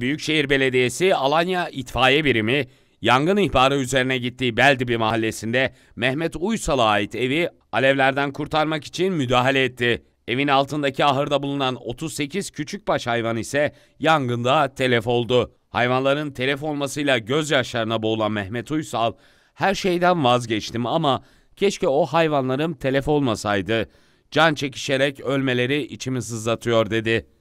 Büyükşehir Belediyesi Alanya İtfaiye Birimi yangın ihbarı üzerine gittiği Beldibi mahallesinde Mehmet Uysal'a ait evi alevlerden kurtarmak için müdahale etti. Evin altındaki ahırda bulunan 38 küçükbaş hayvan ise yangında telef oldu. Hayvanların telef olmasıyla gözyaşlarına boğulan Mehmet Uysal, her şeyden vazgeçtim ama keşke o hayvanlarım telef olmasaydı. Can çekişerek ölmeleri içimi sızlatıyor dedi.